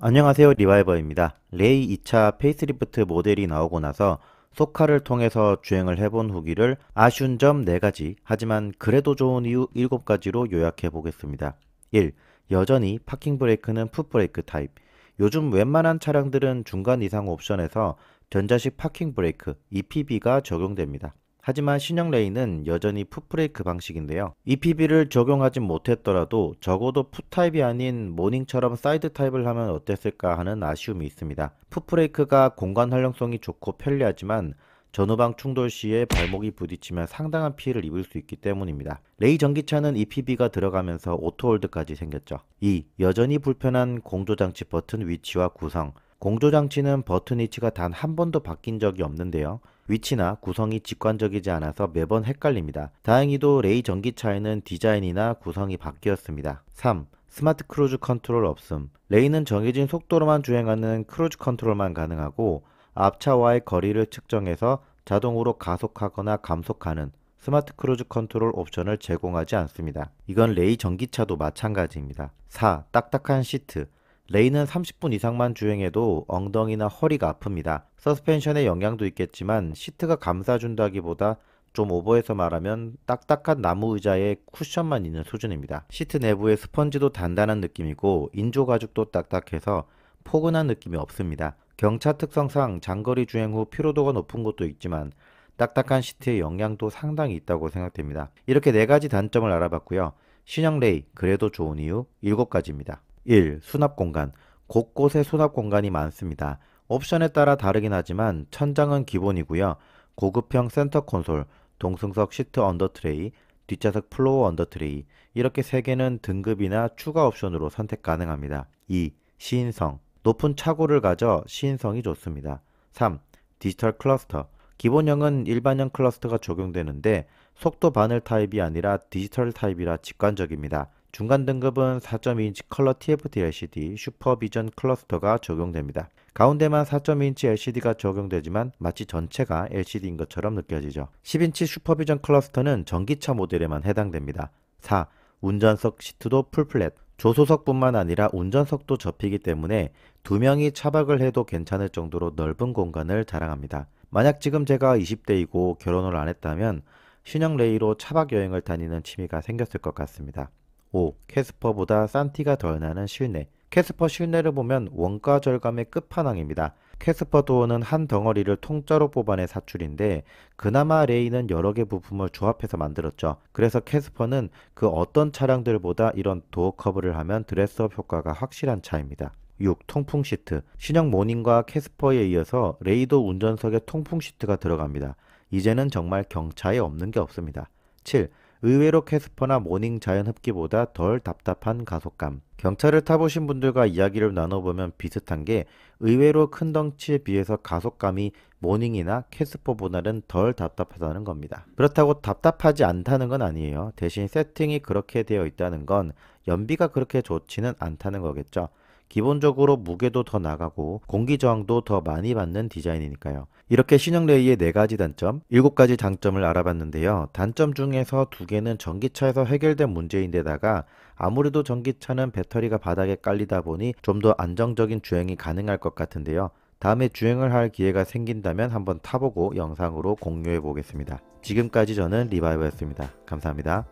안녕하세요 리바이버입니다. 레이 2차 페이스리프트 모델이 나오고 나서 소카를 통해서 주행을 해본 후기를 아쉬운 점 4가지 하지만 그래도 좋은 이유 7가지로 요약해 보겠습니다. 1. 여전히 파킹 브레이크는 풋브레이크 타입 요즘 웬만한 차량들은 중간 이상 옵션에서 전자식 파킹 브레이크 EPB가 적용됩니다. 하지만 신형 레인은 여전히 풋브레이크 방식인데요. EPB를 적용하진 못했더라도 적어도 풋타입이 아닌 모닝처럼 사이드 타입을 하면 어땠을까 하는 아쉬움이 있습니다. 풋브레이크가 공간 활용성이 좋고 편리하지만 전후방 충돌 시에 발목이 부딪히면 상당한 피해를 입을 수 있기 때문입니다. 레이 전기차는 EPB가 들어가면서 오토홀드까지 생겼죠. 2. 여전히 불편한 공조장치 버튼 위치와 구성 공조장치는 버튼 위치가 단 한 번도 바뀐 적이 없는데요. 위치나 구성이 직관적이지 않아서 매번 헷갈립니다. 다행히도 레이 전기차에는 디자인이나 구성이 바뀌었습니다. 3. 스마트 크루즈 컨트롤 없음. 레이는 정해진 속도로만 주행하는 크루즈 컨트롤만 가능하고 앞차와의 거리를 측정해서 자동으로 가속하거나 감속하는 스마트 크루즈 컨트롤 옵션을 제공하지 않습니다. 이건 레이 전기차도 마찬가지입니다. 4. 딱딱한 시트. 레이는 30분 이상만 주행해도 엉덩이나 허리가 아픕니다. 서스펜션의 영향도 있겠지만 시트가 감싸준다기보다 좀 오버해서 말하면 딱딱한 나무 의자에 쿠션만 있는 수준입니다. 시트 내부의 스펀지도 단단한 느낌이고 인조 가죽도 딱딱해서 포근한 느낌이 없습니다. 경차 특성상 장거리 주행 후 피로도가 높은 것도 있지만 딱딱한 시트의 영향도 상당히 있다고 생각됩니다. 이렇게 네가지 단점을 알아봤고요. 신형 레이 그래도 좋은 이유 7가지입니다. 1. 수납 공간. 곳곳에 수납 공간이 많습니다. 옵션에 따라 다르긴 하지만 천장은 기본이고요. 고급형 센터 콘솔, 동승석 시트 언더 트레이, 뒷좌석 플로어 언더 트레이 이렇게 3개는 등급이나 추가 옵션으로 선택 가능합니다. 2. 시인성. 높은 차고를 가져 시인성이 좋습니다. 3. 디지털 클러스터. 기본형은 일반형 클러스터가 적용되는데 속도 바늘 타입이 아니라 디지털 타입이라 직관적입니다. 중간 등급은 4.2인치 컬러 TFT LCD 슈퍼비전 클러스터가 적용됩니다. 가운데만 4.2인치 LCD가 적용되지만 마치 전체가 LCD인 것처럼 느껴지죠. 10인치 슈퍼비전 클러스터는 전기차 모델에만 해당됩니다. 4. 운전석 시트도 풀플랫 조소석뿐만 아니라 운전석도 접히기 때문에 두 명이 차박을 해도 괜찮을 정도로 넓은 공간을 자랑합니다. 만약 지금 제가 20대이고 결혼을 안 했다면 신형 레이로 차박 여행을 다니는 취미가 생겼을 것 같습니다. 5. 캐스퍼보다 싼 티가 덜 나는 실내. 캐스퍼 실내를 보면 원가 절감의 끝판왕입니다. 캐스퍼 도어는 한 덩어리를 통짜로 뽑아낸 사출인데 그나마 레이는 여러 개 부품을 조합해서 만들었죠. 그래서 캐스퍼는 그 어떤 차량들보다 이런 도어 커버를 하면 드레스업 효과가 확실한 차입니다. 6. 통풍 시트. 신형 모닝과 캐스퍼에 이어서 레이도 운전석에 통풍 시트가 들어갑니다. 이제는 정말 경차에 없는 게 없습니다. 7. 의외로 캐스퍼나 모닝 자연 흡기보다 덜 답답한 가속감. 경차를 타보신 분들과 이야기를 나눠보면 비슷한 게 의외로 큰 덩치에 비해서 가속감이 모닝이나 캐스퍼보다는 덜 답답하다는 겁니다. 그렇다고 답답하지 않다는 건 아니에요. 대신 세팅이 그렇게 되어 있다는 건 연비가 그렇게 좋지는 않다는 거겠죠. 기본적으로 무게도 더 나가고 공기 저항도 더 많이 받는 디자인이니까요. 이렇게 신형 레이의 4가지 단점, 7가지 장점을 알아봤는데요. 단점 중에서 두개는 전기차에서 해결된 문제인데다가 아무래도 전기차는 배터리가 바닥에 깔리다 보니 좀 더 안정적인 주행이 가능할 것 같은데요. 다음에 주행을 할 기회가 생긴다면 한번 타보고 영상으로 공유해 보겠습니다. 지금까지 저는 리바이브였습니다. 감사합니다.